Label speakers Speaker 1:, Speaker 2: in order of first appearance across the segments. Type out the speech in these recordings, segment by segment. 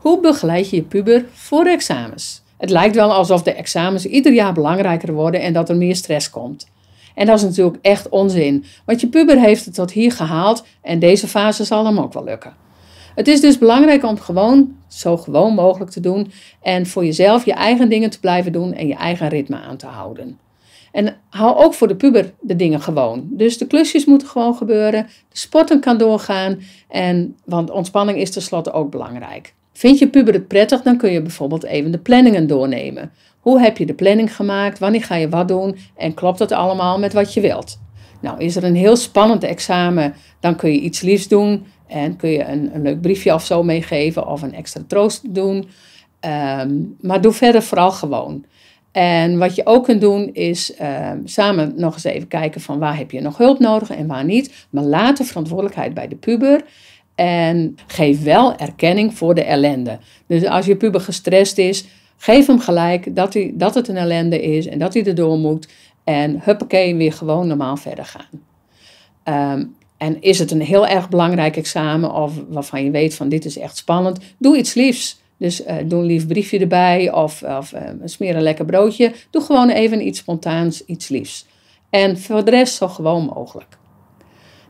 Speaker 1: Hoe begeleid je je puber voor de examens? Het lijkt wel alsof de examens ieder jaar belangrijker worden en dat er meer stress komt. En dat is natuurlijk echt onzin, want je puber heeft het tot hier gehaald en deze fase zal hem ook wel lukken. Het is dus belangrijk om gewoon zo gewoon mogelijk te doen en voor jezelf je eigen dingen te blijven doen en je eigen ritme aan te houden. En hou ook voor de puber de dingen gewoon. Dus de klusjes moeten gewoon gebeuren, de sporten kan doorgaan, en, want ontspanning is tenslotte ook belangrijk. Vind je puber het prettig, dan kun je bijvoorbeeld even de planningen doornemen. Hoe heb je de planning gemaakt? Wanneer ga je wat doen? En klopt dat allemaal met wat je wilt? Nou, is er een heel spannend examen, dan kun je iets liefs doen. En kun je een, een leuk briefje of zo meegeven of een extra troost doen. Ehm, maar doe verder vooral gewoon. En wat je ook kunt doen is ehm, samen nog eens even kijken van waar heb je nog hulp nodig en waar niet. Maar laat de verantwoordelijkheid bij de puber. En geef wel erkenning voor de ellende. Dus als je puber gestrest is, geef hem gelijk dat, hij, dat het een ellende is en dat hij erdoor moet. En huppakee, weer gewoon normaal verder gaan. Ehm, en is het een heel erg belangrijk examen of waarvan je weet van dit is echt spannend, doe iets liefs. Dus eh, doe een lief briefje erbij of, of eh, smeer een lekker broodje. Doe gewoon even iets spontaans, iets liefs. En voor de rest zo gewoon mogelijk.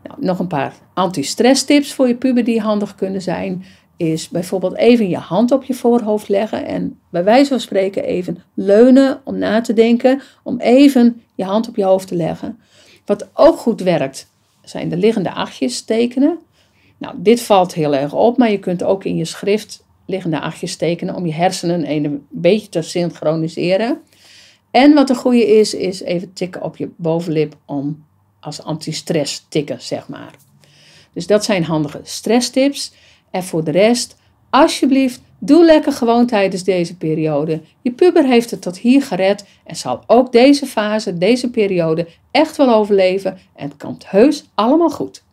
Speaker 1: Nou, nog een paar anti-stress tips voor je puber die handig kunnen zijn. Is bijvoorbeeld even je hand op je voorhoofd leggen en bij wijze van spreken even leunen om na te denken. Om even je hand op je hoofd te leggen. Wat ook goed werkt zijn de liggende achtjes tekenen. Nou, dit valt heel erg op, maar je kunt ook in je schrift liggende achtjes tekenen om je hersenen een beetje te synchroniseren. En wat een goede is, is even tikken op je bovenlip om als anti-stress tikken, zeg maar. Dus dat zijn handige stresstips. En voor de rest, alsjeblieft, doe lekker gewoon tijdens deze periode. Je puber heeft het tot hier gered en zal ook deze fase, deze periode echt wel overleven. En het komt heus allemaal goed.